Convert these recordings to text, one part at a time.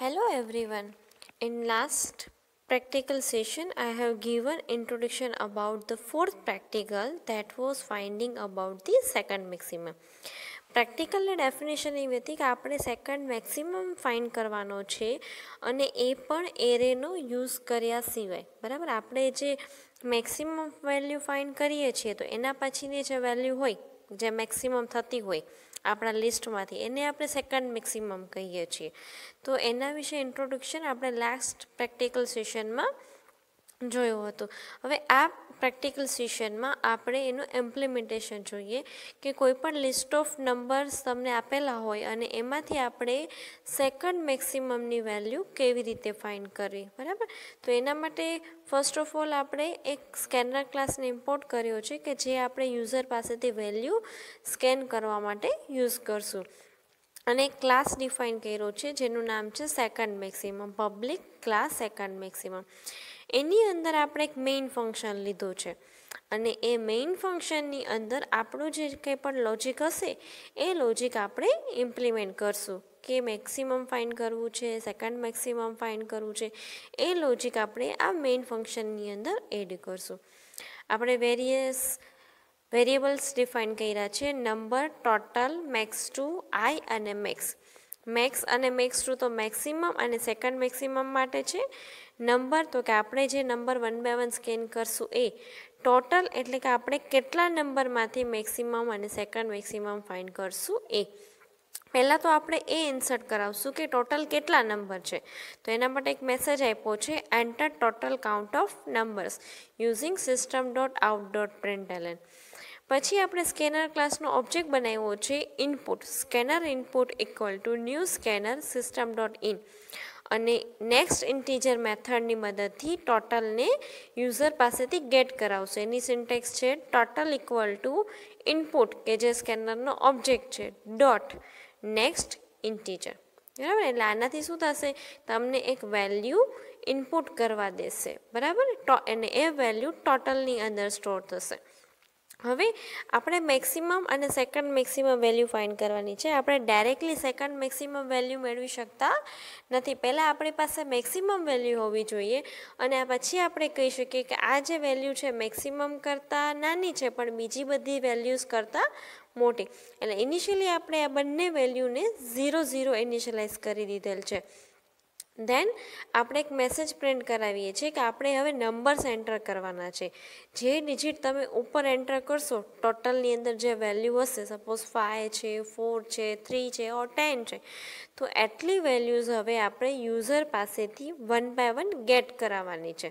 Hello everyone. In last practical session I have given introduction about the fourth practical that was finding about the second maximum. પ્રેક્ટિકલની definition એવી હતી કે આપણે second maximum fine કરવાનો છે અને એ પણ એરેનો યુઝ કર્યા સિવાય બરાબર આપણે જે મેક્સિમમ વેલ્યુ ફાઇન કરીએ છીએ તો એના પછીની જે વેલ્યુ હોય જે મેક્સિમમ થતી હોય આપણા લિસ્ટમાંથી એને આપણે સેકન્ડ મેક્સિમમ કહીએ છીએ તો એના વિશે ઇન્ટ્રોડક્શન આપણે લાસ્ટ પ્રેક્ટિકલ સેશનમાં જોયું હતું હવે આ પ્રેક્ટિકલ સેશનમાં આપણે એનું ઇમ્પ્લિમેન્ટેશન જોઈએ કે કોઈપણ લિસ્ટ ઓફ નંબર્સ તમને આપેલા હોય અને એમાંથી આપણે સેકન્ડ મેક્સિમમની વેલ્યુ કેવી રીતે ફાઇન્ડ કરવી બરાબર તો એના માટે ફર્સ્ટ ઓફ ઓલ આપણે એક સ્કેનર ક્લાસને ઇમ્પોર્ટ કર્યો છે કે જે આપણે યુઝર પાસેથી વેલ્યુ સ્કેન કરવા માટે યુઝ કરશું અને એક ક્લાસ ડિફાઇન કર્યો છે જેનું નામ છે second maximum public class second maximum એની અંદર આપણે એક મેઇન ફંક્શન લીધું છે અને એ મેઇન ફંક્શનની અંદર આપણું જે કંઈ પણ લોજિક હશે એ લોજિક આપણે ઇમ્પ્લિમેન્ટ કરશું કે મેક્સિમમ ફાઇન કરવું છે સેકન્ડ મેક્સિમમ ફાઇન કરવું છે એ લોજિક આપણે આ મેઇન ફંક્શનની અંદર એડ કરશું આપણે વેરિયસ વેરિયેબલ્સ ડિફાઇન કર્યા છે number total max two I અને મેક્સ મેક્સ અને મેક્સ ટુ તો મેક્સિમમ અને સેકન્ડ મેક્સિમમ માટે છે નંબર તો કે આપણે જે number one by one scan કરશું એ ટોટલ એટલે કે આપણે કેટલા નંબરમાંથી મેક્સિમમ અને સેકન્ડ મેક્સિમમ ફાઇન કરશું એ પહેલાં તો આપણે એ ઇન્સર્ટ કરાવશું કે ટોટલ કેટલા નંબર છે તો એના માટે એક મેસેજ આપ્યો છે enter total count of numbers using system dot out dot println પછી આપણે સ્કેનર ક્લાસનો ઓબ્જેક્ટ બનાવ્યો છે input scanner input equal to new scanner system dot in અને નેક્સ્ટ ઇન્ટીજર મેથડની મદદથી ટોટલને યુઝર પાસેથી ગેટ કરાવશે એની સિન્ટેક્સ છે ટોટલ ઇક્વલ ટુ ઇનપુટ કે જે સ્કેનરનો ઓબ્જેક્ટ છે ડોટ નેક્સ્ટ ઇન્ટીજર બરાબર એટલે આનાથી શું થશે તમને એક વેલ્યુ ઇનપુટ કરવા દેશે બરાબર અને એ વેલ્યુ ટોટલની અંદર સ્ટોર થશે હવે આપણે મેક્સિમમ અને સેકન્ડ મેક્સિમમ વેલ્યુ ફાઇન્ડ કરવાની છે આપણે ડાયરેક્ટલી સેકન્ડ મેક્સિમમ વેલ્યુ મેળવી શકતા નથી પહેલાં આપણી પાસે મેક્સિમમ વેલ્યુ હોવી જોઈએ અને પછી આપણે કહી શકીએ કે આ જે વેલ્યુ છે મેક્સિમમ કરતાં નાની છે પણ બીજી બધી વેલ્યુઝ કરતાં મોટી એટલે ઇનિશિયલી આપણે આ બંને વેલ્યુને ઝીરો ઝીરો ઇનિશિયલાઇઝ કરી દીધેલ છે ધેન આપણે એક મેસેજ પ્રિન્ટ કરાવીએ છીએ કે આપણે હવે નંબર્સ એન્ટર કરવાના છે જે ડિજિટ તમે ઉપર એન્ટર કરશો ટોટલની અંદર જે વેલ્યુ હશે સપોઝ ફાઇવ છે ફોર છે થ્રી છે ઓર ટેન છે તો એટલી વેલ્યુઝ હવે આપણે યુઝર પાસેથી વન બાય વન ગેટ કરાવવાની છે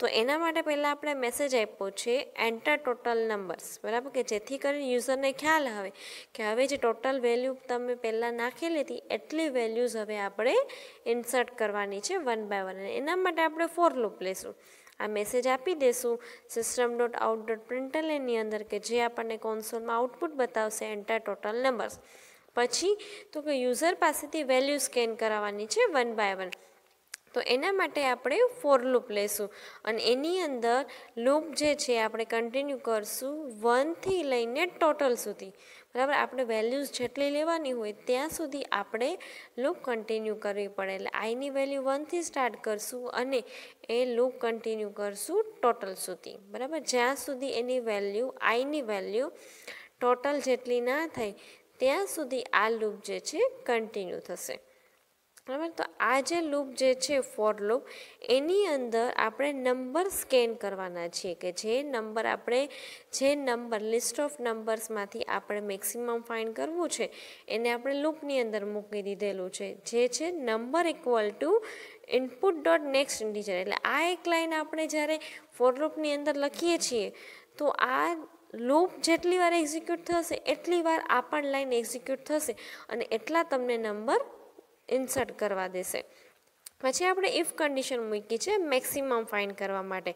તો એના માટે પહેલાં આપણે મેસેજ આપ્યો છે એન્ટર ટોટલ નંબર્સ બરાબર કે જેથી કરીને યુઝરને ખ્યાલ આવે કે હવે જે ટોટલ વેલ્યુ તમે પહેલાં નાખેલી હતી એટલી વેલ્યુઝ હવે આપણે ઇન્સર્ટ કરવાની છે વન બાય વન એના માટે આપણે ફોર લૂપ લેશું આ મેસેજ આપી દેશું સિસ્ટમ ડોટ આઉટ ડોટ પ્રિન્ટલની અંદર કે જે આપણને કોન્સોલમાં આઉટપુટ બતાવશે એન્ટર ટોટલ નંબર્સ પછી તો કે યુઝર પાસેથી વેલ્યુ સ્કેન કરાવવાની છે વન બાય વન તો એના માટે આપણે ફોર લૂપ લઈશું અને એની અંદર લૂપ જે છે આપણે કન્ટિન્યુ કરશું વનથી લઈને ટોટલ સુધી બરાબર આપણે વેલ્યુઝ જેટલી લેવાની હોય ત્યાં સુધી આપણે લૂપ કન્ટિન્યુ કરવી પડે એટલે આઈની વેલ્યુ વનથી સ્ટાર્ટ કરશું અને એ લૂપ કન્ટિન્યુ કરશું ટોટલ સુધી બરાબર જ્યાં સુધી એની વેલ્યુ આઈની વેલ્યુ ટોટલ જેટલી ના થાય ત્યાં સુધી આ લૂપ જે છે કન્ટિન્યુ થશે હવે તો આ જે લૂપ જે છે ફોર લૂપ એની અંદર આપણે નંબર સ્કેન કરવાના છીએ કે જે નંબર આપણે જે નંબર લિસ્ટ ઓફ નંબર્સમાંથી આપણે મેક્સિમમ ફાઇન્ડ કરવું છે એને આપણે લૂપની અંદર મૂકી દીધેલું છે જે છે number equal to input dot next integer એટલે આ એક લાઇન આપણે જ્યારે ફોર લૂપની અંદર લખીએ છીએ તો આ લૂપ જેટલી વાર એક્ઝિક્યુટ થશે એટલી વાર આ પણ લાઇન એક્ઝિક્યુટ થશે અને એટલા તમને નંબર ઇન્સર્ટ કરવા દેશે પછી આપણે ઇફ કન્ડિશન મૂકી છે મેક્સિમમ ફાઇન કરવા માટે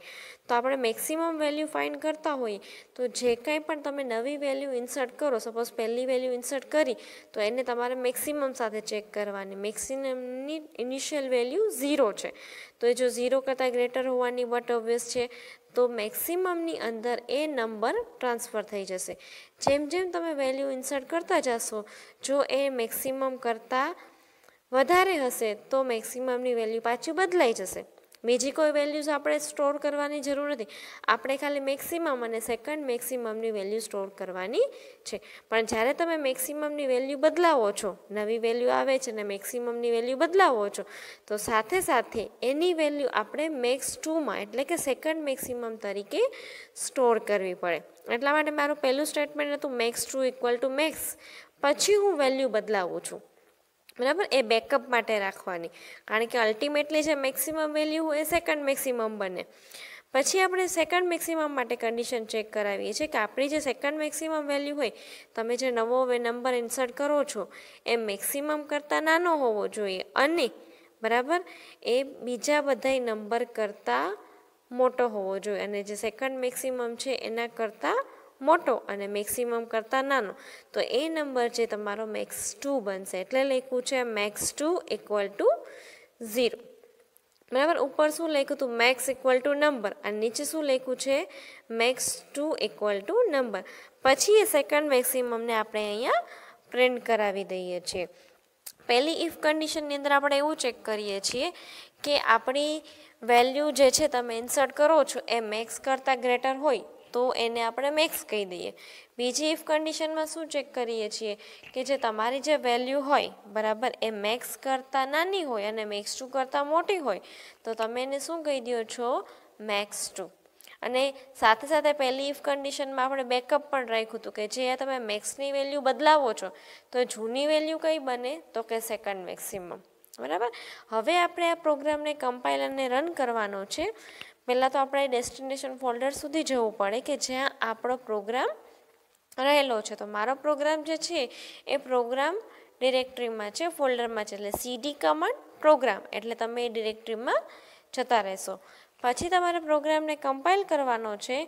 તો આપણે મેક્સિમમ વેલ્યુ ફાઇન કરતા હોઈએ તો જે કંઈ પણ તમે નવી વેલ્યુ ઇન્સર્ટ કરો સપોઝ પહેલી વેલ્યુ ઇન્સર્ટ કરી તો એને તમારે મેક્સિમમ સાથે ચેક કરવાની મેક્સિમમની ઇનિશિયલ વેલ્યુ ઝીરો છે તો એ જો ઝીરો કરતાં ગ્રેટર હોવાની વટ ઓબ્વિયસ છે તો મેક્સિમમની અંદર એ નંબર ટ્રાન્સફર થઈ જશે જેમ જેમ તમે વેલ્યુ ઇન્સર્ટ કરતા જશો જો એ મેક્સિમમ કરતાં વધારે હશે તો મેક્સિમમની વેલ્યુ પાછું બદલાઈ જશે બીજી કોઈ વેલ્યુઝ આપણે સ્ટોર કરવાની જરૂર નથી આપણે ખાલી મેક્સિમમ અને સેકન્ડ મેક્સિમમની વેલ્યુ સ્ટોર કરવાની છે પણ જ્યારે તમે મેક્સિમમની વેલ્યુ બદલાવો છો નવી વેલ્યુ આવે છે અને મેક્સિમમની વેલ્યુ બદલાવો છો તો સાથે સાથે એની વેલ્યુ આપણે મેક્સ ટુમાં એટલે કે સેકન્ડ મેક્સિમમ તરીકે સ્ટોર કરવી પડે એટલા માટે મારું પહેલું સ્ટેટમેન્ટ હતું max two equal to max પછી હું વેલ્યુ બદલાવું છું બરાબર એ બેકઅપ માટે રાખવાની કારણ કે અલ્ટિમેટલી જે મેક્સિમમ વેલ્યુ હોય એ સેકન્ડ મેક્સિમમ બને પછી આપણે સેકન્ડ મેક્સિમમ માટે કન્ડિશન ચેક કરાવીએ છીએ કે આપણી જે સેકન્ડ મેક્સિમમ વેલ્યુ હોય તમે જે નવો નંબર ઇન્સર્ટ કરો છો એ મેક્સિમમ કરતાં નાનો હોવો જોઈએ અને બરાબર એ બીજા બધા નંબર કરતાં મોટો હોવો જોઈએ અને જે સેકન્ડ મેક્સિમમ છે એના કરતાં મોટો અને મેક્સિમમ કરતાં નાનો તો એ નંબર જે તમારો મેક્સ ટુ બનશે એટલે લખ્યું છે max two equal to zero બરાબર ઉપર શું લખ્યું હતું મેક્સ ઇક્વલ ટુ નંબર અને નીચે શું લખ્યું છે max two equal to number પછી એ સેકન્ડ મેક્સિમમને આપણે અહીંયા પ્રિન્ટ કરાવી દઈએ છીએ પહેલી ઇફ કન્ડિશનની અંદર આપણે એવું ચેક કરીએ છીએ કે આપણી વેલ્યુ જે છે તમે ઇન્સર્ટ કરો છો એ મેક્સ કરતાં ગ્રેટર હોય તો એને આપણે મેક્સ કહી દઈએ બીજી ઇફ કન્ડિશનમાં શું ચેક કરીએ છીએ કે જે તમારી જે વેલ્યુ હોય બરાબર એ મેક્સ કરતાં નાની હોય અને મેક્સ ટુ કરતાં મોટી હોય તો તમે એને શું કહી દો છો મેક્સ ટુ અને સાથે સાથે પહેલી ઇફ કન્ડિશનમાં આપણે બેકઅપ પણ રાખ્યું હતું કે જે તમે મેક્સની વેલ્યુ બદલાવો છો તો જૂની વેલ્યુ કઈ બને તો કે સેકન્ડ મેક્સિમમ બરાબર હવે આપણે આ પ્રોગ્રામને કમ્પાઇલ અને રન કરવાનો છે પહેલાં તો આપણે ડેસ્ટિનેશન ફોલ્ડર સુધી જવું પડે કે જ્યાં આપણો પ્રોગ્રામ રહેલો છે તો મારો પ્રોગ્રામ જે છે એ પ્રોગ્રામ ડિરેક્ટરીમાં છે ફોલ્ડરમાં છે એટલે સીડી કમાન્ડ પ્રોગ્રામ એટલે તમે એ ડિરેક્ટરીમાં જતા રહેશો પછી તમારે પ્રોગ્રામને કમ્પાઇલ કરવાનો છે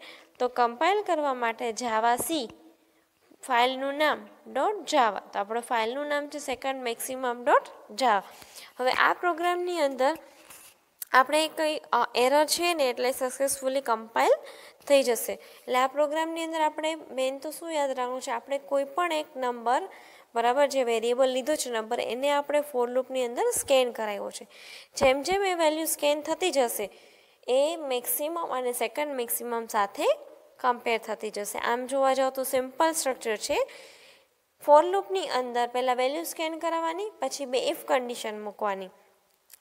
તો કમ્પાઇલ કરવા માટે જાવા સી ફાઇલનું નામ ડોટ જાવા તો આપણો ફાઇલનું નામ છે સેકન્ડ મેક્સિમમ ડોટ જાવા હવે આ પ્રોગ્રામની અંદર આપણે કંઈ એરર છે ને એટલે સક્સેસફુલી કમ્પાઇલ થઈ જશે એટલે આ પ્રોગ્રામની અંદર આપણે મેન તો શું યાદ રાખવું છે આપણે કોઈ પણ એક નંબર બરાબર જે વેરિયેબલ લીધો છે નંબર એને આપણે ફોર લૂપની અંદર સ્કેન કરાવ્યો છે જેમ જેમ એ વેલ્યુ સ્કેન થતી જશે એ મેક્સિમમ અને સેકન્ડ મેક્સિમમ સાથે કમ્પેર થતી જશે આમ જોવા જાઓ તો સિમ્પલ સ્ટ્રક્ચર છે ફોર લૂપની અંદર પહેલાં વેલ્યુ સ્કેન કરાવવાની પછી બે ઇફ કન્ડિશન મૂકવાની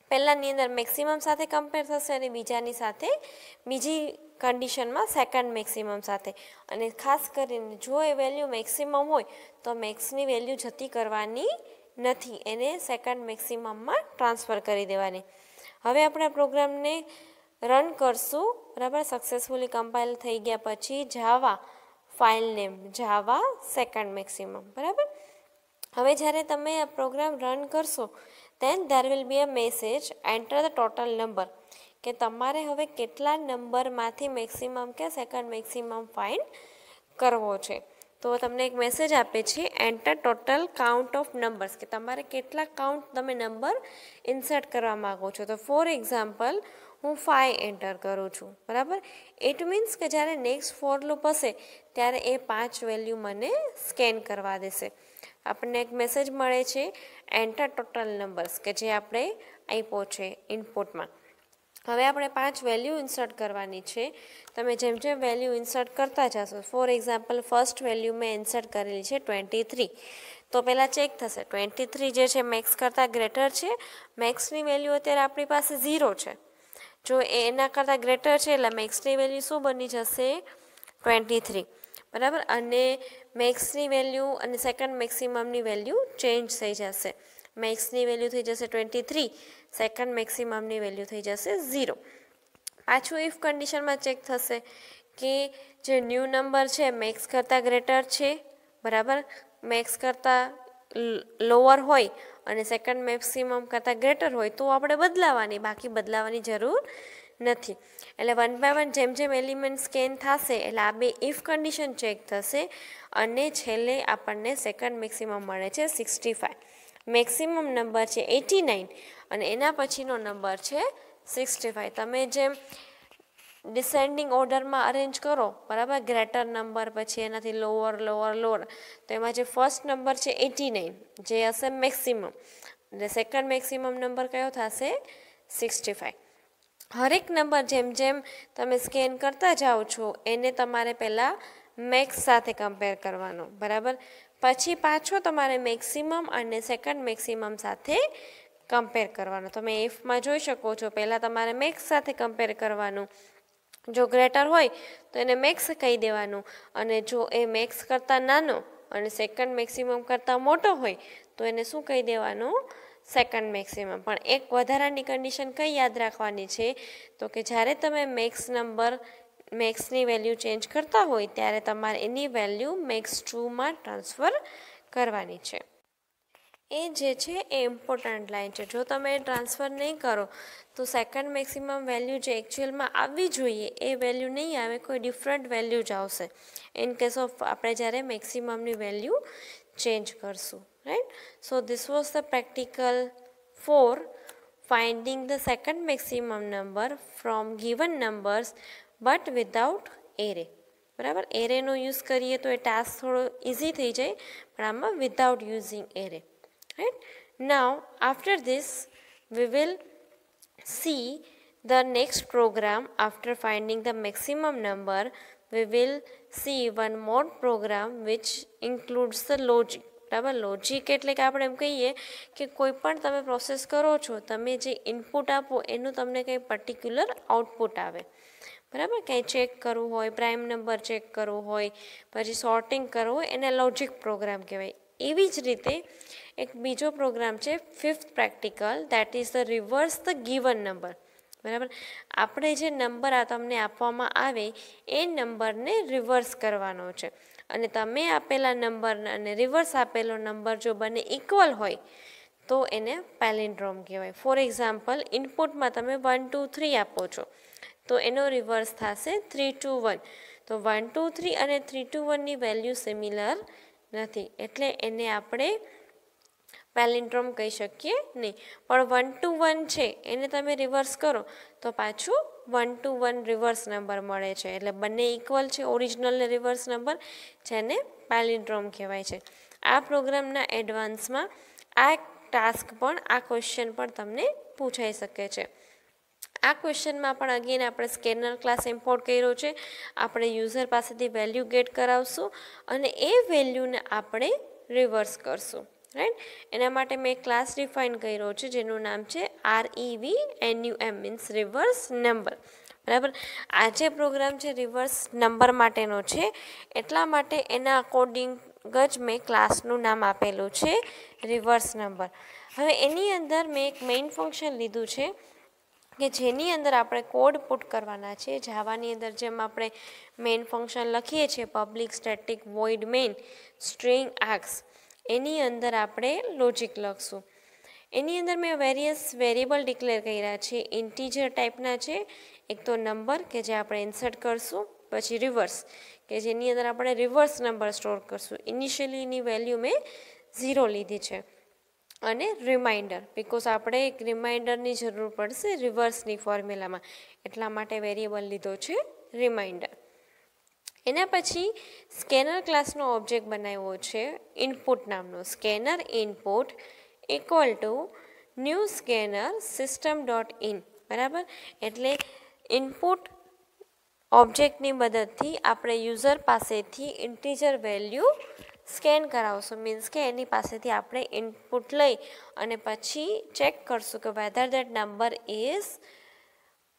પહેલાંની અંદર મેક્સિમમ સાથે કમ્પેર થશે અને બીજાની સાથે બીજી કન્ડિશનમાં સેકન્ડ મેક્સિમમ સાથે અને ખાસ કરીને જો એ વેલ્યુ મેક્સિમમ હોય તો મેક્સની વેલ્યુ જતી કરવાની નથી એને સેકન્ડ મેક્સિમમમાં ટ્રાન્સફર કરી દેવાની હવે આપણે પ્રોગ્રામને રન કરશું બરાબર સક્સેસફુલી કમ્પાઇલ થઈ ગયા પછી Java file name Java second maximum બરાબર હવે જ્યારે તમે આ પ્રોગ્રામ રન કરશો then there will be a message enter the total number કે તમારે હવે કેટલા નંબરમાંથી મેક્સિમમ કે સેકન્ડ મેક્સિમમ ફાઇન્ડ કરવો છે તો તમને એક મેસેજ આપે છે enter total count of numbers કે તમારે કેટલા કાઉન્ટ તમે નંબર ઇન્સર્ટ કરવા માગો છો તો ફોર એક્ઝામ્પલ હું ફાઇવ એન્ટર કરું છું બરાબર ઇટ મીન્સ કે જ્યારે નેક્સ્ટ ફોર લૂપ હશે ત્યારે એ પાંચ વેલ્યુ મને સ્કેન કરવા દેશે આપણને એક મેસેજ મળે છે એન્ટર ટોટલ નંબર્સ કે જે આપણે આપ્યો છે ઇનપુટમાં હવે આપણે પાંચ વેલ્યુ ઇન્સર્ટ કરવાની છે તમે જેમ જેમ વેલ્યુ ઇન્સર્ટ કરતા જશો ફોર એક્ઝામ્પલ ફર્સ્ટ વેલ્યુ મેં ઇન્સર્ટ કરેલી છે ટ્વેન્ટી થ્રી તો પહેલાં ચેક થશે ટ્વેન્ટી થ્રી જે છે મેક્સ કરતાં ગ્રેટર છે મેક્સની વેલ્યુ અત્યારે આપણી પાસે ઝીરો છે જો એના કરતાં ગ્રેટર છે એટલે મેક્સની વેલ્યુ શું બની જશે ટ્વેન્ટી થ્રી બરાબર અને મેક્સની વેલ્યુ અને સેકન્ડ મેક્સિમમની વેલ્યુ ચેન્જ થઈ જશે મેક્સની વેલ્યુ થઈ જશે ટ્વેન્ટી થ્રી સેકન્ડ મેક્સિમમની વેલ્યુ થઈ જશે ઝીરો પાછું ઇફ કન્ડિશનમાં ચેક થશે કે જે ન્યૂ નંબર છે મેક્સ કરતાં ગ્રેટર છે બરાબર મેક્સ કરતાં લોઅર હોય અને સેકન્ડ મેક્સિમમ કરતાં ગ્રેટર હોય તો આપણે બદલાવાની બાકી બદલાવાની જરૂર નથી એટલે વન બાય વન જેમ જેમ એલિમેન્ટ સ્કેન થશે એટલે આ બે ઇફ કન્ડિશન ચેક થશે અને છેલ્લે આપણને સેકન્ડ મેક્સિમમ મળે છે સિક્સટી ફાઇવ મેક્સિમમ નંબર છે એટી નાઇન અને એના પછીનો નંબર છે સિક્સટી ફાઇવ તમે જેમ ડિસેન્ડિંગ ઓર્ડરમાં અરેન્જ કરો બરાબર ગ્રેટર નંબર પછી એનાથી લોઅર લોઅર લોઅર તો એમાં જે ફર્સ્ટ નંબર છે એટી નાઇન જે હશે મેક્સિમમ એટલે સેકન્ડ મેક્સિમમ નંબર કયો થશે સિક્સટી ફાઇવ હરેક નંબર જેમ જેમ તમે સ્કેન કરતા જાઓ છો એને તમારે પહેલાં મેક્સ સાથે કમ્પેર કરવાનો બરાબર પછી પાછો તમારે મેક્સિમમ અને સેકન્ડ મેક્સિમમ સાથે કમ્પેર કરવાનો તમે એફમાં જોઈ શકો છો પહેલાં તમારે મેક્સ સાથે કમ્પેર કરવાનું જો ગ્રેટર હોય તો એને મેક્સ કહી દેવાનું અને જો એ મેક્સ કરતાં નાનો અને સેકન્ડ મેક્સિમમ કરતાં મોટો હોય તો એને શું કહી દેવાનું સેકન્ડ મેક્સિમમ પણ એક વધારાની કન્ડિશન કઈ યાદ રાખવાની છે તો કે જ્યારે તમે મેક્સ નંબર મેક્સની વેલ્યુ ચેન્જ કરતા હોય ત્યારે તમારે એની વેલ્યુ મેક્સ ટુમાં ટ્રાન્સફર કરવાની છે એ જે છે એ ઇમ્પોર્ટન્ટ લાઇન છે જો તમે ટ્રાન્સફર નહીં કરો તો સેકન્ડ મેક્સિમમ વેલ્યુ જે એકચ્યુઅલમાં આવવી જોઈએ એ વેલ્યુ નહીં આવે કોઈ ડિફરન્ટ વેલ્યુ જ આવશે ઇન કેસ ઓફ આપણે જ્યારે મેક્સિમમની વેલ્યુ ચેન્જ કરશું right so this was the practical for finding the second maximum number from given numbers but without array બરાબર array no use તો એ ટાસ્ક થોડો ઇઝી થઈ જાય પણ આમાં without using array right now after this we will see the next program after finding the maximum number we will see one more program which includes the logic બરાબર logic એટલે કે આપણે એમ કહીએ કે કોઈ પણ તમે પ્રોસેસ કરો છો તમે જે ઇનપુટ આપો એનું તમને કંઈ પર્ટિક્યુલર આઉટપુટ આવે બરાબર કંઈ ચેક કરવું હોય પ્રાઇમ નંબર ચેક કરવો હોય પછી સોર્ટિંગ કરવું હોય એને લોજિક પ્રોગ્રામ કહેવાય એવી જ રીતે એક બીજો પ્રોગ્રામ છે fifth practical that is the reverse the given number બરાબર આપણે જે નંબર આ તમને આપવામાં આવે એ નંબરને રિવર્સ કરવાનો છે અને તમે આપેલા નંબર અને રિવર્સ આપેલો નંબર જો બંને ઇક્વલ હોય તો એને પેલિન્ડ્રોમ કહેવાય ફોર એક્ઝામ્પલ ઇનપુટમાં તમે વન ટુ થ્રી આપો છો તો એનો રિવર્સ થશે થ્રી ટુ વન તો વન ટુ થ્રી અને થ્રી ટુ વનની વેલ્યુ સિમિલર નથી એટલે એને આપણે પેલિન્ડ્રોમ કહી શકીએ નહીં પણ વન ટુ વન છે એને તમે રિવર્સ કરો તો પાછું one two one reverse number મળે છે એટલે બંને ઇક્વલ છે ઓરિજિનલને રિવર્સ નંબર જેને પેલિન્ડ્રોમ કહેવાય છે આ પ્રોગ્રામના એડવાન્સમાં આ ટાસ્ક પણ આ ક્વેશ્ચન પણ તમને પૂછાઈ શકે છે આ ક્વેશ્ચનમાં પણ અગેન આપણે સ્કેનર ક્લાસ ઇમ્પોર્ટ કર્યો છે આપણે યુઝર પાસેથી વેલ્યુ ગેટ કરાવશું અને એ વેલ્યુને આપણે રિવર્સ કરશું રાઈટ એના માટે મેં ક્લાસ ડિફાઇન કર્યો છે જેનું નામ છે REV NU M means reverse number બરાબર આ જે પ્રોગ્રામ છે રિવર્સ નંબર માટેનો છે એટલા માટે એના અકોર્ડિંગ જ મેં ક્લાસનું નામ આપેલું છે રિવર્સ નંબર હવે એની અંદર મેં એક મેઇન ફંક્શન લીધું છે કે જેની અંદર આપણે કોડ પુટ કરવાના છે જાવાની અંદર જેમ આપણે મેઇન ફંક્શન લખીએ છીએ public static void main string args એની અંદર આપણે લોજિક લખશું એની અંદર મેં વેરિયસ વેરિયેબલ ડિક્લેર કર્યા છે ઇન્ટીજર ટાઈપના છે એક તો નંબર કે જે આપણે ઇન્સર્ટ કરશું પછી રિવર્સ કે જેની અંદર આપણે રિવર્સ નંબર સ્ટોર કરશું ઇનિશિયલીની વેલ્યુ મેં ઝીરો લીધી છે અને રિમાઇન્ડર બીકોઝ આપણે એક રિમાઇન્ડરની જરૂર પડશે રિવર્સની ફોર્મ્યુલામાં એટલા માટે વેરિયેબલ લીધો છે રિમાઇન્ડર એના પછી સ્કેનર ક્લાસનો ઓબ્જેક્ટ બનાવ્યો છે ઇનપુટ નામનો scanner input equal to new scanner system dot in બરાબર એટલે ઇનપુટ ઓબ્જેક્ટની મદદથી આપણે યુઝર પાસેથી ઇન્ટીજર વેલ્યુ સ્કેન કરાવશું મીન્સ કે એની પાસેથી આપણે ઇનપુટ લઈ અને પછી ચેક કરશું કે whether that number is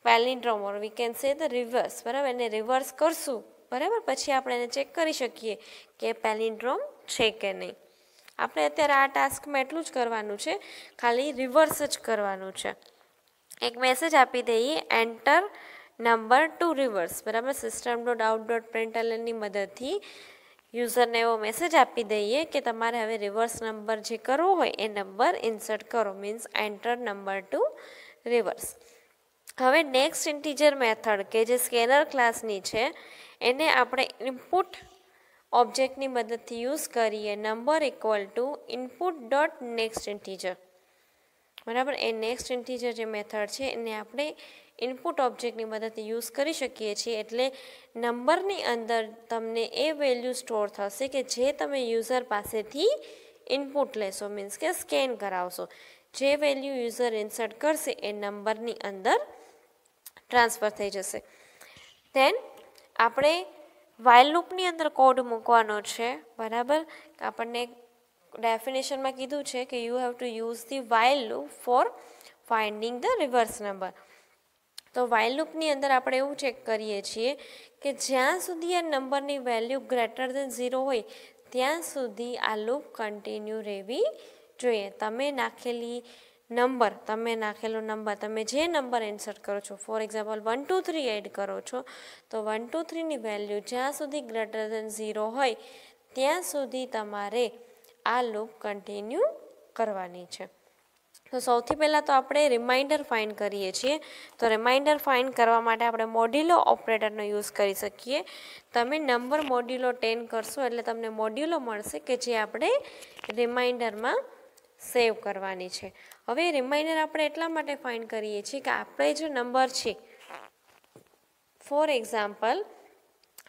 palindrome or we can say the reverse બરાબર એને રિવર્સ કરશું બરાબર પછી આપણે એને ચેક કરી શકીએ કે પેલિન્ડ્રોમ છે કે નહીં આપણે અત્યારે આ ટાસ્કમાં એટલું જ કરવાનું છે ખાલી રિવર્સ જ કરવાનું છે એક મેસેજ આપી દઈએ એન્ટર નંબર ટુ રિવર્સ બરાબર સિસ્ટમ ડોટ આઉટ ડોટ પ્રિન્ટલની મદદથી યુઝરને એવો મેસેજ આપી દઈએ કે તમારે હવે રિવર્સ નંબર જે કરવો હોય એ નંબર ઇન્સર્ટ કરો means enter number to reverse હવે નેક્સ્ટ ઇન્ટીજર મેથડ કે જે સ્કેનર ક્લાસની છે એને આપણે ઇનપુટ ઓબ્જેક્ટની મદદથી યુઝ કરીએ number equal to input dot next integer બરાબર એ નેક્સ્ટ ઇન્ટીજર જે મેથડ છે એને આપણે ઇનપુટ ઓબ્જેક્ટની મદદથી યુઝ કરી શકીએ છીએ એટલે નંબરની અંદર તમને એ વેલ્યુ સ્ટોર થશે કે જે તમે યુઝર પાસેથી ઇનપુટ લેશો મીન્સ કે સ્કેન કરાવશો જે વેલ્યુ યુઝર ઇન્સર્ટ કરશે એ નંબરની અંદર ટ્રાન્સફર થઈ જશે ધેન આપણે વાઇલ લૂપની અંદર કોડ મૂકવાનો છે બરાબર આપણને ડેફિનેશનમાં કીધું છે કે you have to use the while loop for finding the reverse number તો વાઇલ લૂપની અંદર આપણે એવું ચેક કરીએ છીએ કે જ્યાં સુધી આ નંબરની વેલ્યુ ગ્રેટર દેન ઝીરો હોય ત્યાં સુધી આ લૂપ કન્ટિન્યુ રહેવી જોઈએ તમે નાખેલી નંબર તમે નાખેલો નંબર તમે જે નંબર ઇન્સર્ટ કરો છો for example one two three add કરો છો તો વન ટુ થ્રીની વેલ્યુ જ્યાં સુધી ગ્રેટર દેન ઝીરો હોય ત્યાં સુધી તમારે આ લૂપ કન્ટિન્યુ કરવાની છે તો સૌથી પહેલાં તો આપણે રિમાઇન્ડર ફાઇન કરીએ છીએ તો રિમાઇન્ડર ફાઇન કરવા માટે આપણે મોડ્યુલો ઓપરેટરનો યુઝ કરી શકીએ તમે નંબર મોડ્યુલો ટેન કરશો એટલે તમને મોડ્યુલો મળશે કે જે આપણે રિમાઇન્ડરમાં સેવ કરવાની છે હવે રિમાઇન્ડર આપણે એટલા માટે ફાઇન્ડ કરીએ છીએ કે આપણે જે નંબર છે ફોર એક્ઝામ્પલ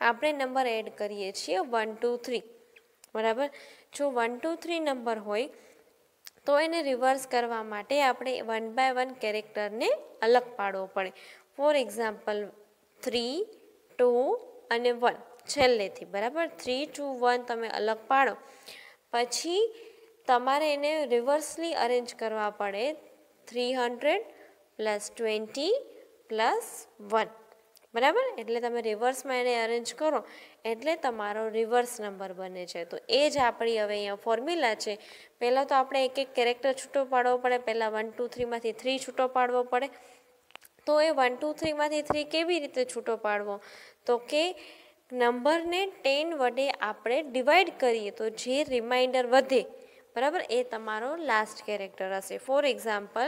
આપણે નંબર એડ કરીએ છીએ વન ટુ થ્રી બરાબર જો વન ટુ થ્રી નંબર હોય તો એને રિવર્સ કરવા માટે આપણે વન બાય વન કેરેક્ટરને અલગ પાડવો પડે ફોર એક્ઝામ્પલ થ્રી ટુ અને વન છેલ્લેથી બરાબર થ્રી ટુ વન તમે અલગ પાડો પછી તમારે એને રિવર્સલી અરેન્જ કરવા પડે three hundred plus twenty plus one બરાબર એટલે તમે રિવર્સમાં એને અરેન્જ કરો એટલે તમારો રિવર્સ નંબર બને છે તો એ જ આપણી હવે અહીંયા ફોર્મ્યુલા છે પહેલાં તો આપણે એક એક કેરેક્ટર છૂટો પાડવો પડે પહેલાં વન ટુ થ્રીમાંથી થ્રી છૂટો પાડવો પડે તો એ વન ટુ થ્રીમાંથી થ્રી કેવી રીતે છૂટો પાડવો તો કે નંબરને ટેન વડે આપણે ડિવાઈડ કરીએ તો જે રિમાઇન્ડર વધે બરાબર એ તમારો લાસ્ટ કેરેક્ટર હશે ફોર એક્ઝામ્પલ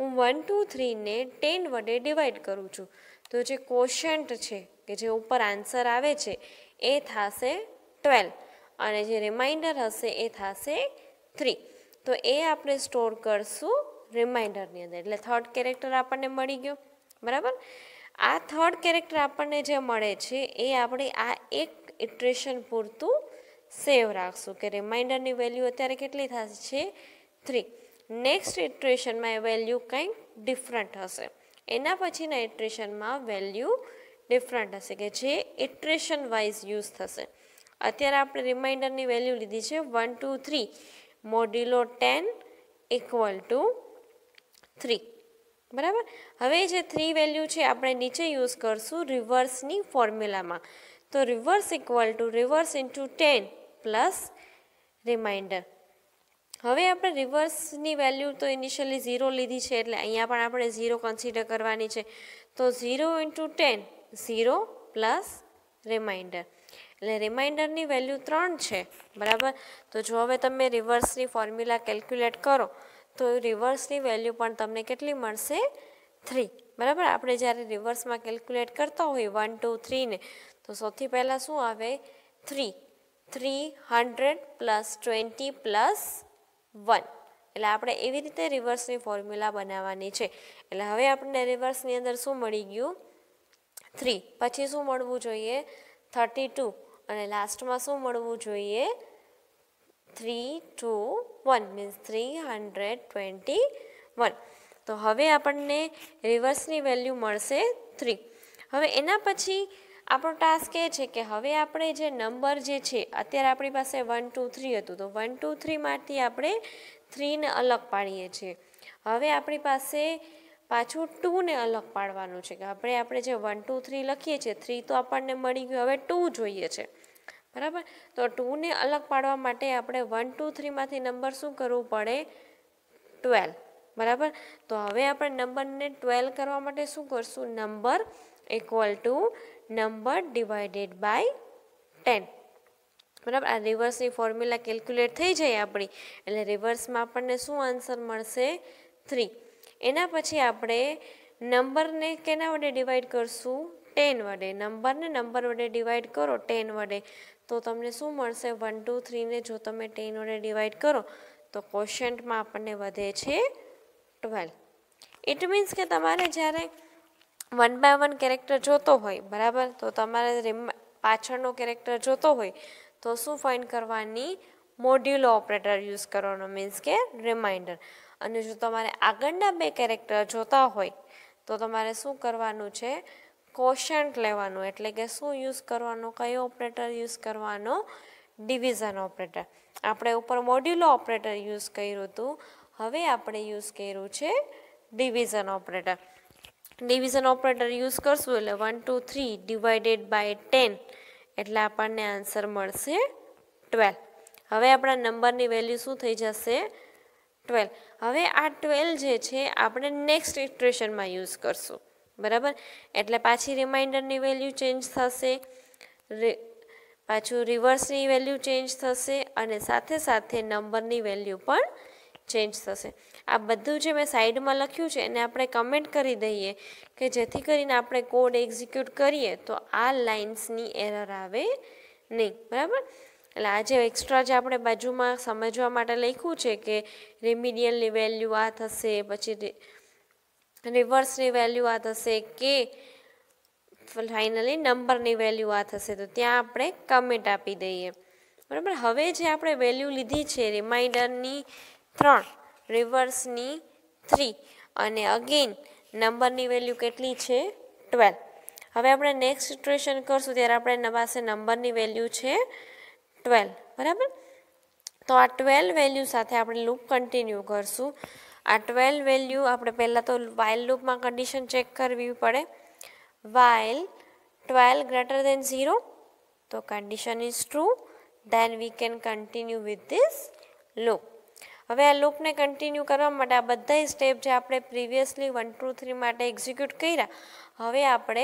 હું વન ટુ થ્રીને ટેન વડે ડિવાઈડ કરું છું તો જે કોશન્ટ છે કે જે ઉપર આન્સર આવે છે એ થશે ટ્વેલ્વ અને જે રિમાઇન્ડર હશે એ થશે થ્રી તો એ આપણે સ્ટોર કરશું રિમાઇન્ડરની અંદર એટલે થર્ડ કેરેક્ટર આપણને મળી ગયો બરાબર આ થર્ડ કેરેક્ટર આપણને જે મળે છે એ આપણે આ એક ઇટરેશન પૂરતું સેવ રાખશું કે રિમાઇન્ડરની વેલ્યુ અત્યારે કેટલી થશે છે થ્રી નેક્સ્ટ ઇટ્રેશનમાં એ વેલ્યુ કંઈક ડિફરન્ટ હશે એના પછીના ઇટ્રેશનમાં વેલ્યુ ડિફરન્ટ હશે કે જે ઇટ્રેશન વાઇઝ યુઝ થશે અત્યારે આપણે રિમાઇન્ડરની વેલ્યુ લીધી છે one two three modulo ten equal to three બરાબર હવે જે થ્રી વેલ્યુ છે આપણે નીચે યુઝ કરશું રિવર્સની ફોર્મ્યુલામાં તો reverse equal to reverse into ten plus remainder હવે આપણે રિવર્સની વેલ્યુ તો ઇનિશિયલી ઝીરો લીધી છે એટલે અહીંયા પણ આપણે ઝીરો કન્સિડર કરવાની છે તો zero into ten zero plus remainder એટલે રિમાઇન્ડરની વેલ્યુ ત્રણ છે બરાબર તો જો હવે તમે રિવર્સની ફોર્મ્યુલા કેલ્ક્યુલેટ કરો તો રિવર્સની વેલ્યુ પણ તમને કેટલી મળશે થ્રી બરાબર આપણે જ્યારે રિવર્સમાં કેલ્ક્યુલેટ કરતા હોઈએ વન ટુ થ્રીને તો સૌથી પહેલાં શું આવે three 300 plus twenty plus one એટલે આપણે એવી રીતે રિવર્સની ફોર્મ્યુલા બનાવવાની છે એટલે હવે આપણને રિવર્સની અંદર શું મળી ગયું થ્રી પછી શું મળવું જોઈએ થર્ટી ટુ અને લાસ્ટમાં શું મળવું જોઈએ three two one means three hundred twenty one તો હવે આપણને રિવર્સની વેલ્યુ મળશે થ્રી હવે એના પછી આપણો ટાસ્ક એ છે કે હવે આપણે જે નંબર જે છે અત્યારે આપણી પાસે વન ટુ થ્રી હતું તો વન ટુ થ્રીમાંથી આપણે થ્રીને અલગ પાડીએ છીએ હવે આપણી પાસે પાછું ટુને અલગ પાડવાનું છે કે આપણે આપણે જે વન ટુ થ્રી લખીએ છીએ થ્રી તો આપણને મળી ગયું હવે ટુ જોઈએ છે બરાબર તો ટુને અલગ પાડવા માટે આપણે વન ટુ થ્રીમાંથી નંબર શું કરવું પડે ટ્વેલ્વ બરાબર તો હવે આપણે નંબરને ટ્વેલ્વ કરવા માટે શું કરશું number equal to number divided by ten બરાબર આ રિવર્સની ફોર્મ્યુલા કેલ્ક્યુલેટ થઈ જાય આપણી એટલે રિવર્સમાં આપણને શું આન્સર મળશે થ્રી એના પછી આપણે નંબરને કેના વડે ડિવાઈડ કરશું ટેન વડે નંબરને નંબર વડે ડિવાઈડ કરો ટેન વડે તો તમને શું મળશે વન ટુ થ્રીને જો તમે ટેન વડે ડિવાઈડ કરો તો કોશન્ટમાં આપણને વધે છે ટ્વેલ્વ ઇટ મીન્સ કે તમારે જ્યારે વન બાય વન કેરેક્ટર જોતો હોય બરાબર તો તમારે રિમ પાછળનો કેરેક્ટર જોતો હોય તો શું ફાઇન્ડ કરવાની મોડ્યુલો ઓપરેટર યુઝ કરવાનો મીન્સ કે રિમાઇન્ડર અને જો તમારે આગળના બે કેરેક્ટર જોતા હોય તો તમારે શું કરવાનું છે કોશન્ટ લેવાનું એટલે કે શું યુઝ કરવાનો કયો ઓપરેટર યુઝ કરવાનો ડિવિઝન ઓપરેટર આપણે ઉપર મોડ્યુલો ઓપરેટર યુઝ કર્યું હતું હવે આપણે યુઝ કર્યું છે division operator division operator use કરશું એટલે one two three divided by ten એટલે આપણને આન્સર મળશે ટ્વેલ્વ હવે આપણા નંબરની વેલ્યુ શું થઈ જશે ટ્વેલ્વ હવે આ ટ્વેલ્વ જે છે આપણે નેક્સ્ટ ઇટરેશનમાં યુઝ કરશું બરાબર એટલે પાછી રિમાઇન્ડરની વેલ્યુ ચેન્જ થશે પાછું રિવર્સની વેલ્યુ ચેન્જ થશે અને સાથે સાથે નંબરની વેલ્યુ પણ ચેન્જ થશે આ બધું જે મેં સાઈડમાં લખ્યું છે એને આપણે કમેન્ટ કરી દઈએ કે જેથી કરીને આપણે કોડ એક્ઝિક્યુટ કરીએ તો આ લાઇન્સની એરર આવે નહીં બરાબર એટલે આ જે એક્સ્ટ્રા જે આપણે બાજુમાં સમજવા માટે લખ્યું છે કે રેમિડિયલની વેલ્યુ આ થશે પછી રિવર્સની વેલ્યુ આ થશે કે ફાઇનલી નંબરની વેલ્યુ આ થશે તો ત્યાં આપણે કમેન્ટ આપી દઈએ બરાબર હવે જે આપણે વેલ્યુ લીધી છે રિમાઇન્ડરની ત્રણ રિવર્સની થ્રી અને અગેન નંબરની વેલ્યુ કેટલી છે ટ્વેલ્વ હવે આપણે નેક્સ્ટ ઇટરેશન કરશું ત્યારે આપણે પાસે નંબરની વેલ્યુ છે ટ્વેલ્વ બરાબર તો આ ટ્વેલ્વ વેલ્યુ સાથે આપણે લૂપ કન્ટિન્યુ કરશું આ ટ્વેલ્વ વેલ્યુ આપણે પહેલાં તો વાઇલ લૂપમાં કન્ડિશન ચેક કરવી પડે while twelve greater than zero તો condition is true then we can continue with this loop. હવે આ લૂપને કન્ટિન્યુ કરવા માટે આ બધા સ્ટેપ જે આપણે પ્રિવિયસલી વન ટુ થ્રી માટે એક્ઝિક્યુટ કર્યા હવે આપણે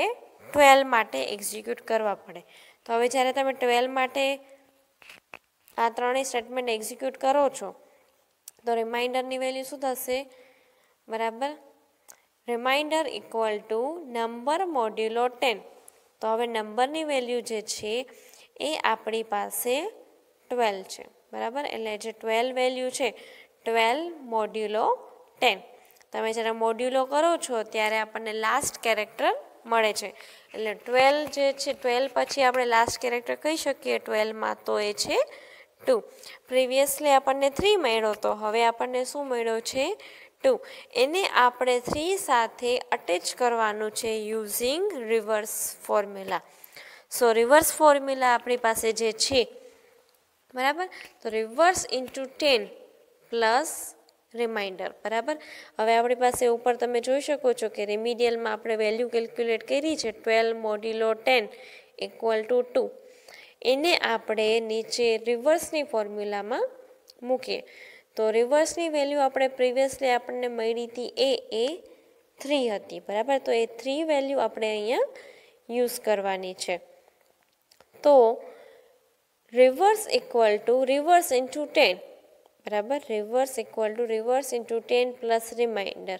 ટ્વેલ્વ માટે એક્ઝિક્યુટ કરવા પડે તો હવે જ્યારે તમે ટ્વેલ્વ માટે આ ત્રણેય સ્ટેટમેન્ટ એક્ઝિક્યુટ કરો છો તો રિમાઇન્ડરની વેલ્યુ શું થશે બરાબર remainder equal to number modulo ten તો હવે નંબરની વેલ્યુ જે છે એ આપણી પાસે ટ્વેલ્વ છે બરાબર એટલે જે ટ્વેલ્વ વેલ્યુ છે ટ્વેલ્વ મોડ્યુલો ટેન તમે જ્યારે મોડ્યુલો કરો છો ત્યારે આપણને લાસ્ટ કેરેક્ટર મળે છે એટલે ટ્વેલ્વ જે છે ટ્વેલ્વ પછી આપણે લાસ્ટ કેરેક્ટર કહી શકીએ ટ્વેલ્વમાં તો એ છે ટુ પ્રિવિયસલી આપણને થ્રી મળ્યો તો હવે આપણને શું મળ્યો છે ટુ એને આપણે થ્રી સાથે અટેચ કરવાનું છે using reverse formula so reverse formula આપણી પાસે જે છે બરાબર તો reverse into ten plus remainder બરાબર હવે આપણી પાસે ઉપર તમે જોઈ શકો છો કે રેમિડિયલમાં આપણે વેલ્યુ કેલ્ક્યુલેટ કરી છે twelve modulo ten equal two two એને આપણે નીચે રિવર્સની ફોર્મ્યુલામાં મૂકીએ તો રિવર્સની વેલ્યુ આપણે પ્રિવિયસલી આપણને મળી હતી એ એ થ્રી હતી બરાબર તો એ થ્રી વેલ્યુ આપણે અહીંયા યુઝ કરવાની છે તો reverse equal to reverse into ten બરાબર reverse equal to reverse into ten plus remainder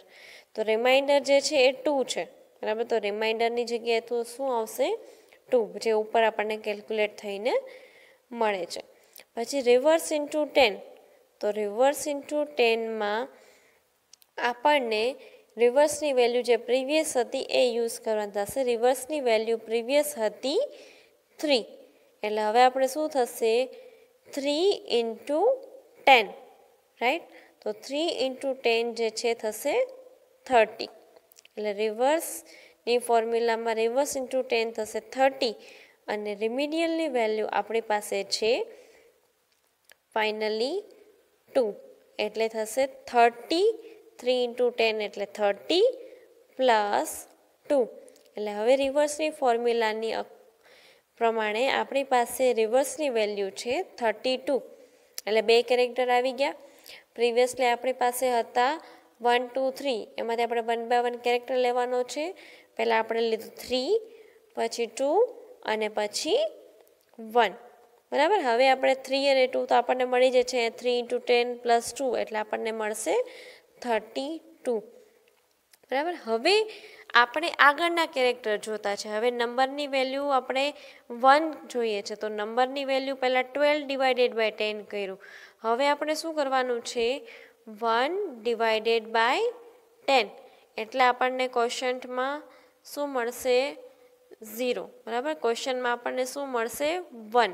તો રિમાઇન્ડર જે છે એ ટુ છે બરાબર તો રિમાઇન્ડરની જગ્યાએ તો શું આવશે ટુ જે ઉપર આપણને કેલ્ક્યુલેટ થઈને મળે છે પછી રિવર્સ ઇન્ટુ ટેન તો રિવર્સ ઇન્ટુ ટેનમાં આપણને રિવર્સની વેલ્યુ જે પ્રીવિયસ હતી એ યુઝ કરવાની થશે રિવર્સની વેલ્યુ પ્રીવિયસ હતી થ્રી એટલે હવે આપણે શું થશે થ્રી ઇન્ટુ ટેન રાઈટ તો થ્રી ઇન્ટુ ટેન જે છે થશે થર્ટી એટલે રિવર્સની ફોર્મ્યુલામાં રિવર્સ ઇન્ટુ ટેન થશે થર્ટી અને રિમિડિયલની વેલ્યુ આપણી પાસે છે ફાઇનલી ટુ એટલે થશે થર્ટી થ્રી ઇન્ટુ ટેન એટલે થર્ટી પ્લસ ટુ એટલે હવે રિવર્સની ફોર્મ્યુલાની પ્રમાણે આપણી પાસે રિવર્સની વેલ્યુ છે થર્ટી ટુ એટલે બે કેરેક્ટર આવી ગયા પ્રિવિયસલી આપણી પાસે હતા વન ટુ થ્રી એમાંથી આપણે વન બાય વન કેરેક્ટર લેવાનો છે પહેલાં આપણે લીધું થ્રી પછી ટુ અને પછી વન બરાબર હવે આપણે થ્રી અને ટુ તો આપણને મળી જ છે three into ten plus two એટલે આપણને મળશે થર્ટી ટુ બરાબર હવે આપણે આગળના કેરેક્ટર જોતા છે હવે નંબરની વેલ્યુ આપણે વન જોઈએ છે તો નંબરની વેલ્યુ પહેલાં ટ્વેલ્વ ડિવાઇડેડ બાય ટેન કર્યું હવે આપણે શું કરવાનું છે વન ડિવાઇડેડ બાય ટેન એટલે આપણને ક્વેશ્ચન્ટમાં શું મળશે ઝીરો બરાબર ક્વેશ્ચનમાં આપણને શું મળશે વન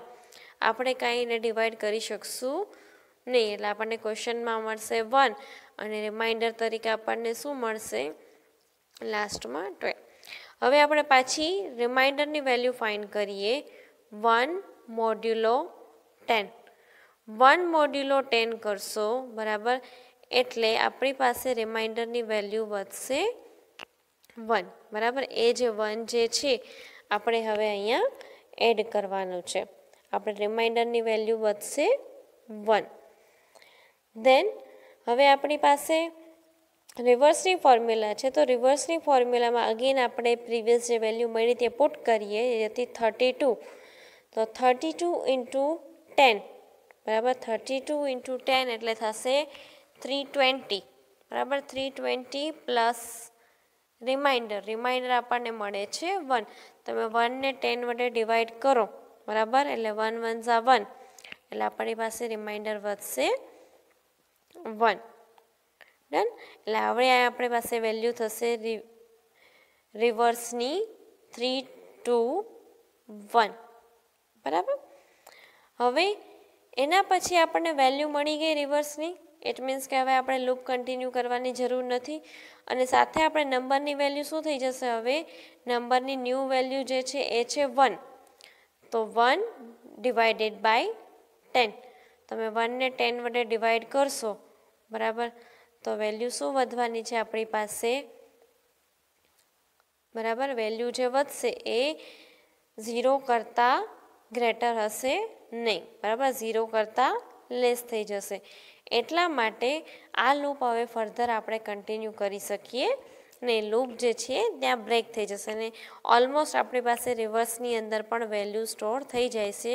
આપણે કાંઈ એને ડિવાઈડ કરી શકશું નહીં એટલે આપણને ક્વેશ્ચનમાં મળશે વન અને રિમાઇન્ડર તરીકે આપણને શું મળશે લાસ્ટમાં ટ્વેલ્વ હવે આપણે પાછી રિમાઇન્ડરની વેલ્યુ ફાઇન કરીએ one modulo ten one modulo ten કરશો બરાબર એટલે આપણી પાસે રિમાઇન્ડરની વેલ્યુ વધશે વન બરાબર એ જે વન જે છે આપણે હવે અહીંયા એડ કરવાનું છે આપણે રિમાઇન્ડરની વેલ્યુ વધશે વન દેન હવે આપણી પાસે રિવર્સની ફોર્મ્યુલા છે તો રિવર્સની ફોર્મ્યુલામાં અગેન આપણે પ્રીવિયસ જે વેલ્યુ મળી તે પુટ કરીએ એ થર્ટી ટુ તો થર્ટી ટુ ઇન્ટુ ટેન બરાબર થર્ટી ટુ ઇન્ટુ ટેન એટલે થશે થ્રી ટ્વેન્ટી બરાબર three twenty plus remainder remainder આપણને મળે છે વન તમે વનને ટેન વડે ડિવાઈડ કરો બરાબર એટલે વન વન ઝા વન એટલે આપણી પાસે રિમાઇન્ડર વધશે વન ડન એટલે હવે આપણી પાસે વેલ્યુ થશે રિવર્સની થ્રી ટુ વન બરાબર હવે એના પછી આપણને વેલ્યુ મળી ગઈ રિવર્સની એટ મીન્સ કે હવે આપણે લૂપ કન્ટિન્યુ કરવાની જરૂર નથી અને સાથે આપણે નંબરની વેલ્યુ શું થઈ જશે હવે નંબરની ન્યૂ વેલ્યુ જે છે એ છે વન તો વન ડિવાઈડેડ બાય ટેન તમે વનને ટેન વડે ડિવાઈડ કરશો બરાબર તો વેલ્યુ શું વધવાની છે આપણી પાસે બરાબર વેલ્યુ જે વધશે એ ઝીરો કરતાં ગ્રેટર હશે નહીં બરાબર ઝીરો કરતાં લેસ થઈ જશે એટલા માટે આ લૂપ હવે ફર્ધર આપણે કન્ટિન્યુ કરી શકીએ ને લૂપ જે છે ત્યાં બ્રેક થઈ જશે અને ઓલમોસ્ટ આપણી પાસે રિવર્સની અંદર પણ વેલ્યુ સ્ટોર થઈ જાય છે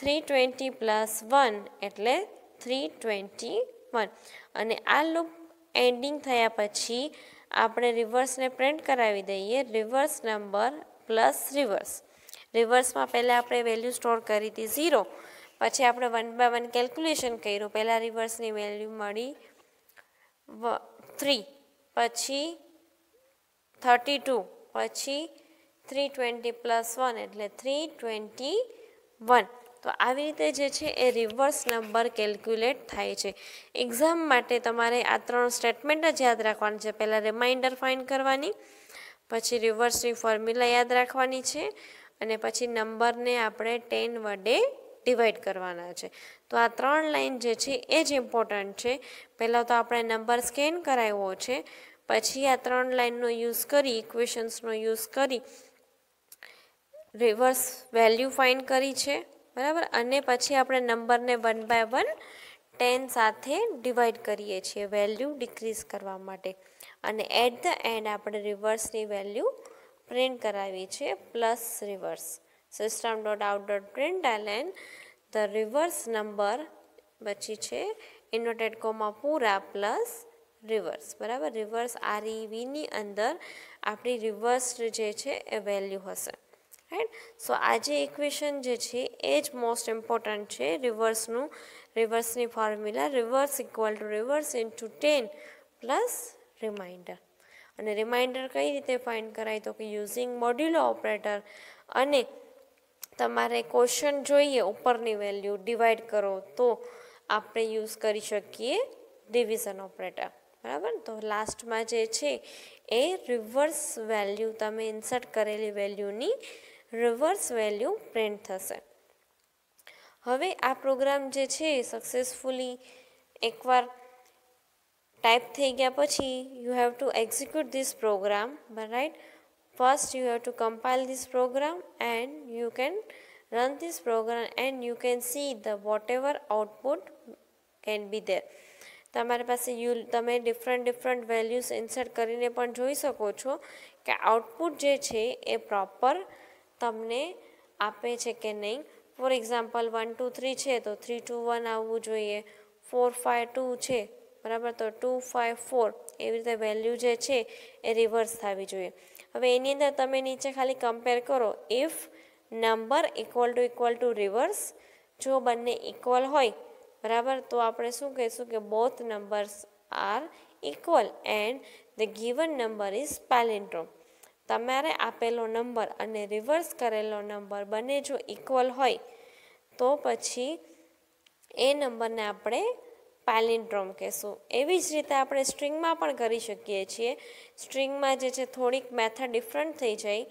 થ્રી ટ્વેન્ટી પ્લસ વન એટલે થ્રી ટ્વેન્ટી વન અને આ લૂપ એન્ડિંગ થયા પછી આપણે રિવર્સને પ્રિન્ટ કરાવી દઈએ રિવર્સ નંબર પ્લસ રિવર્સ રિવર્સમાં પહેલાં આપણે વેલ્યુ સ્ટોર કરી હતી ઝીરો પછી આપણે વન બાય વન કેલ્ક્યુલેશન કર્યું પહેલાં રિવર્સની વેલ્યુ મળી વ થ્રી પછી થર્ટી ટુ પછી થ્રી ટ્વેન્ટી પ્લસ વન એટલે થ્રી ટ્વેન્ટી વન તો આવી રીતે જે છે એ રિવર્સ નંબર કેલ્ક્યુલેટ થાય છે એક્ઝામ માટે તમારે આ ત્રણ સ્ટેટમેન્ટ જ યાદ રાખવાની છે પહેલાં રિમાઇન્ડર ફાઇન્ડ કરવાની પછી રિવર્સની ફોર્મ્યુલા યાદ રાખવાની છે અને પછી નંબરને આપણે ટેન વડે ડિવાઈડ કરવાના છે તો આ ત્રણ લાઇન જે છે એ જ ઇમ્પોર્ટન્ટ છે પહેલાં તો આપણે નંબર સ્કેન કરાવ્યો છે પછી આ ત્રણ લાઇનનો યુઝ કરી ઇક્વેશન્સનો યુઝ કરી રિવર્સ વેલ્યુ ફાઇન કરી છે બરાબર અને પછી આપણે નંબરને વન બાય વન ટેન સાથે ડિવાઈડ કરીએ છીએ વેલ્યુ ડિક્રીઝ કરવા માટે અને એટ ધ એન્ડ આપણે રિવર્સની વેલ્યુ પ્રિન્ટ કરાવી છે plus reverse system dot out dot print L N the reverse number પછી છે ઇન્વર્ટેડ કોમાં પૂરા પ્લસ રિવર્સ બરાબર રિવર્સ આરઈવીની e અંદર આપણી રિવર્સ જે છે એ વેલ્યુ હશે રાઈટ સો આજે ઇક્વેશન જે છે એ જ મોસ્ટ ઇમ્પોર્ટન્ટ છે રિવર્સનું રિવર્સની formula reverse equal to reverse into ten plus remainder અને રિમાઇન્ડર કઈ રીતે ફાઇન્ડ કરાય તો કે યુઝિંગ મોડ્યુલો ઓપરેટર અને તમારે ક્વેશ્ચન જોઈએ ઉપરની વેલ્યુ ડિવાઈડ કરો તો આપણે યુઝ કરી શકીએ ડિવિઝન ઓપરેટર બરાબર તો લાસ્ટમાં જે છે એ રિવર્સ વેલ્યુ તમે ઇન્સર્ટ કરેલી વેલ્યુની રિવર્સ વેલ્યુ પ્રિન્ટ થશે હવે આ પ્રોગ્રામ જે છે સક્સેસફુલી એકવાર ટાઈપ થઈ ગયા પછી you have to execute this program right first you have to compile this program and you can run this program and you can see the whatever output can be there તમારી પાસે you તમે different different values insert કરીને પણ જોઈ શકો છો કે output જે છે એ પ્રોપર તમને આપે છે કે નહીં for example one two three છે તો થ્રી ટુ વન આવવું જોઈએ ફોર ફાઇવ ટુ છે બરાબર તો ટુ ફાઇવ ફોર એવી રીતે વેલ્યુ જે છે એ રિવર્સ થવી જોઈએ હવે એની અંદર તમે નીચે ખાલી કમ્પેર કરો if number equal to equal to reverse જો બંને ઇક્વલ હોય બરાબર તો આપણે શું કહીશું કે both numbers are equal and the given number is palindrome તમારે આપેલો નંબર અને રિવર્સ કરેલો નંબર બંને જો ઇક્વલ હોય તો પછી એ નંબરને આપણે પેલિન્ડ્રોમ કહેશું એવી જ રીતે આપણે સ્ટ્રિંગમાં પણ કરી શકીએ છીએ સ્ટ્રિંગમાં જે છે થોડીક મેથડ ડિફરન્ટ થઈ જાય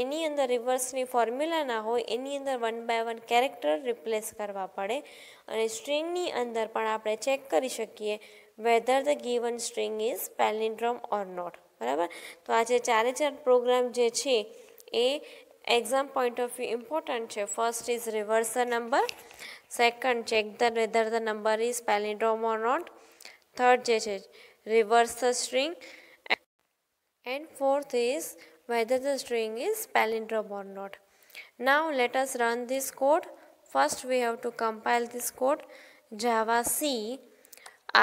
એની અંદર રિવર્સની ફોર્મ્યુલા ના હોય એની અંદર one by one character replace કરવા પડે અને સ્ટ્રિંગની અંદર પણ આપણે ચેક કરી શકીએ whether the given string is palindrome or not બરાબર તો આ જે ચારે ચાર પ્રોગ્રામ જે છે એ exam point of view important છે first is reverse the number second check the whether the number is palindrome or not third જે છે reverse the string and fourth is whether the string is palindrome or not. Now let us run this code. First we have to compile this code java c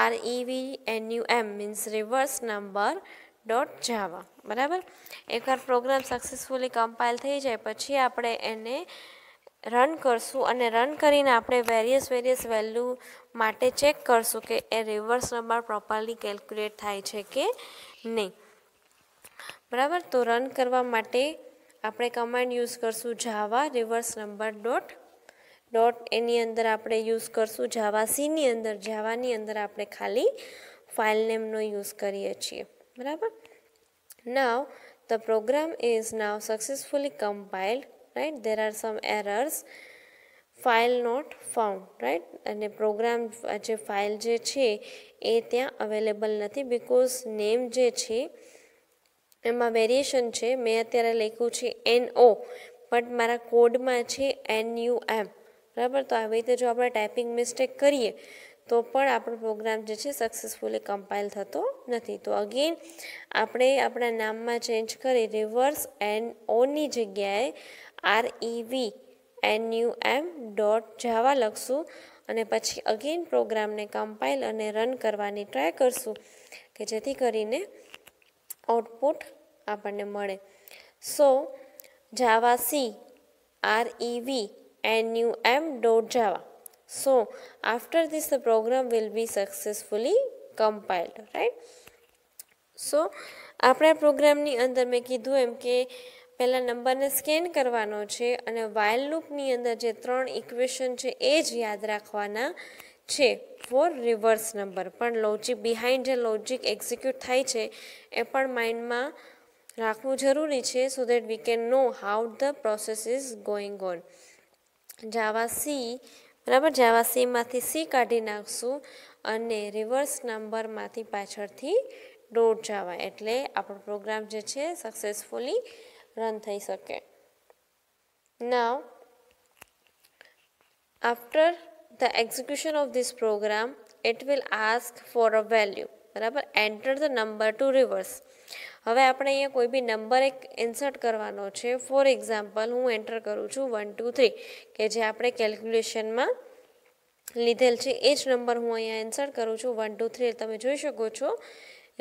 revnum means reverse number dot Java બરાબર એકવાર programme successfully compile થઈ જાય પછી આપણે એને run કરશું અને run કરીને આપણે વેરિયસ વેરિયસ વેલ્યુ માટે ચેક કરશું કે એ રિવર્સ નંબર પ્રોપરલી કેલ્ક્યુલેટ થાય છે કે નહીં બરાબર તો રન કરવા માટે આપણે કમાન્ડ યુઝ કરશું Java reverse number dot dot એની અંદર આપણે યુઝ કરશું જાવા સીની અંદર જાવાની અંદર આપણે ખાલી ફાઇલ નેમનો યુઝ કરીએ છીએ બરાબર now the program is now successfully compiled right there are some errors file not found right અને પ્રોગ્રામ જે ફાઇલ જે છે એ ત્યાં અવેલેબલ નથી બિકોઝ નેમ જે છે એમાં વેરિએશન છે મેં અત્યારે લખ્યું છે એનઓ બટ મારા કોડમાં છે એન યુ એમ બરાબર તો આવી રીતે જો આપણે ટાઈપિંગ મિસ્ટેક કરીએ તો પણ આપણો પ્રોગ્રામ જે છે સક્સેસફુલી કમ્પાઇલ થતો નથી તો અગેન આપણે આપણા નામમાં ચેન્જ કરી રિવર્સ એન ઓની જગ્યાએ R E V N U M dot Java લખશું અને પછી અગેન પ્રોગ્રામને કમ્પાઇલ અને રન કરવાની ટ્રાય કરશું કે જેથી કરીને આઉટપુટ આપણને મળે so javac R E V N U M dot Java So, after this the program will be successfully compiled, right. So આપણે પ્રોગ્રામની અંદર મેં કીધું એમ કે પહેલાં નંબરને સ્કેન કરવાનો છે અને વાઇલ લૂપની અંદર જે ત્રણ ઇક્વેશન છે એ જ યાદ રાખવાના છે ફોર રિવર્સ નંબર પણ લોજિક બિહાઇન્ડ જે લોજિક એક્ઝિક્યુટ થાય છે એ પણ માઇન્ડમાં રાખવું જરૂરી છે so that we can know how the process is going on javac બરાબર જાવા સીમાંથી સી કાઢી નાખશું અને રિવર્સ નંબરમાંથી પાછળથી ડોટ જાવા એટલે આપણો પ્રોગ્રામ જે છે સક્સેસફુલી રન થઈ શકે now after the execution of this program it will ask for a value બરાબર enter the number to reverse હવે આપણે અહીંયા કોઈ બી નંબર એક ઇન્સર્ટ કરવાનો છે ફોર એક્ઝામ્પલ હું એન્ટર કરું છું વન ટુ થ્રી કે જે આપણે કેલ્ક્યુલેશનમાં લીધેલ છે એ જ નંબર હું અહીંયા એન્સર્ટ કરું છું વન ટુ થ્રી તમે જોઈ શકો છો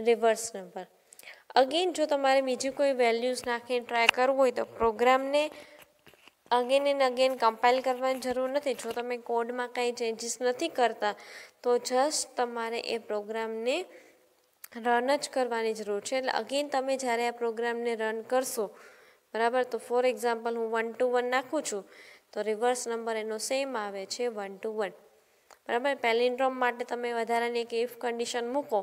રિવર્સ નંબર અગેન જો તમારે બીજી કોઈ વેલ્યુઝ નાખીને ટ્રાય કરવું હોય તો પ્રોગ્રામને અગેન એન્ડ અગેન કમ્પાઇલ કરવાની જરૂર નથી જો તમે કોડમાં કાંઈ ચેન્જીસ નથી કરતા તો જસ્ટ તમારે એ પ્રોગ્રામને રન જ કરવાની જરૂર છે એટલે અગેન તમે જ્યારે આ પ્રોગ્રામને રન કરશો બરાબર તો ફોર એક્ઝામ્પલ હું વન ટુ વન નાખું છું તો રિવર્સ નંબર એનો સેમ આવે છે વન ટુ વન બરાબર પેલિન્ડ્રોમ માટે તમે વધારાની એક ઇફ કન્ડિશન મૂકો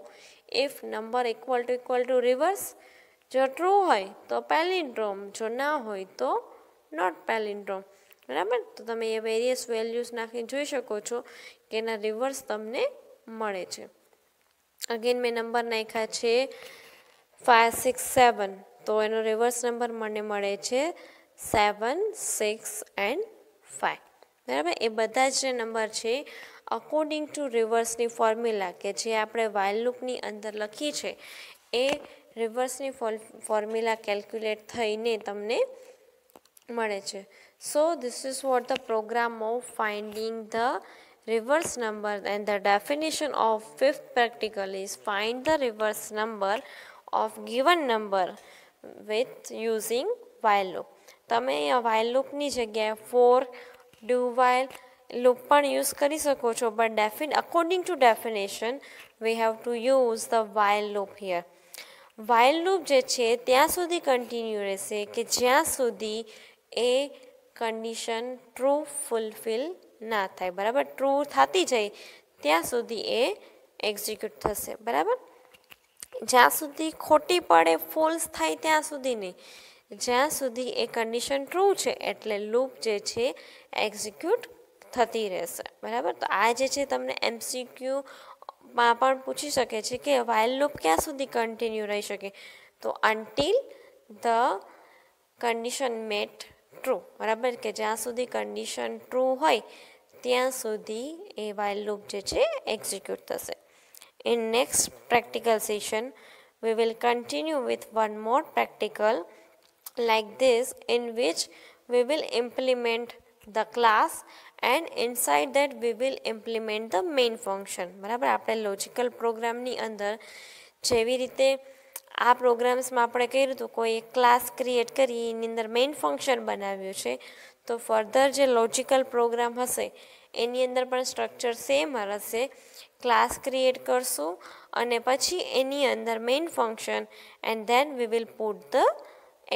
if number equal to equal to reverse જો ટ્રુ હોય તો પેલિન્ડ્રોમ જો ના હોય તો નોટ પેલિન્ડ્રોમ બરાબર તો તમે એ વેરિયસ વેલ્યુઝ નાખીને જોઈ શકો છો કે એના રિવર્સ તમને મળે છે અગેન મેં નંબર નાખ્યા છે ફાઇવ સિક્સ સેવન તો એનો રિવર્સ નંબર મને મળે છે સેવન સિક્સ એન્ડ ફાઇવ બરાબર એ બધા જ નંબર છે અકોર્ડિંગ ટુ રિવર્સની ફોર્મ્યુલા કે જે આપણે વાઇલ લૂપની અંદર લખી છે એ રિવર્સની ફોર્મ્યુલા કેલ્ક્યુલેટ થઈને તમને મળે છે so this is what the program of finding the reverse number and the definition of fifth practical is find the reverse number of given number with using while loop તમે અહીંયા while loopની જગ્યાએ for do while loop પણ use કરી શકો છો but ડેફિન according to definition we have to use while loop here. while loop જે છે ત્યાં સુધી કન્ટિન્યુ રહેશે કે જ્યાં સુધી એ કન્ડિશન ટ્રુ ના થાય બરાબર ટ્રુ થતી જાય ત્યાં સુધી એ એક્ઝિક્યુટ થશે બરાબર જ્યાં સુધી ખોટી પડે ફોલ્સ થાય ત્યાં સુધી નહીં જ્યાં સુધી એ કન્ડિશન ટ્રુ છે એટલે લૂપ જે છે એક્ઝિક્યુટ થતી રહેશે બરાબર તો આ જે છે તમને એમસીક્યુમાં પણ પૂછી શકે છે કે વાઇલ લૂપ ક્યાં સુધી કન્ટિન્યુ રહી શકે તો until the condition met true બરાબર કે જ્યાં સુધી કન્ડિશન ટ્રુ હોય ત્યાં સુધી એ વાઇલ લૂપ જે છે એક્ઝિક્યુટ થશે in next practical session we will continue with one more practical like this in which we will implement the class and inside that we will implement the main function બરાબર આપણે logical પ્રોગ્રામની અંદર જેવી રીતે આ પ્રોગ્રામ્સમાં આપણે કર્યું હતું કોઈ એક ક્લાસ ક્રિએટ કરી એની અંદર મેઇન ફંક્શન બનાવ્યું છે તો ફર્ધર જે લોજિકલ પ્રોગ્રામ હશે એની અંદર પણ સ્ટ્રક્ચર સેમ હશે ક્લાસ ક્રિએટ કરશું અને પછી એની અંદર main function and then we will put the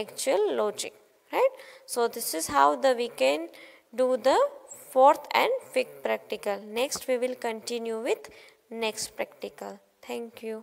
actual logic right so this is how the we can do the fourth and fifth practical next we will continue with next practical thank you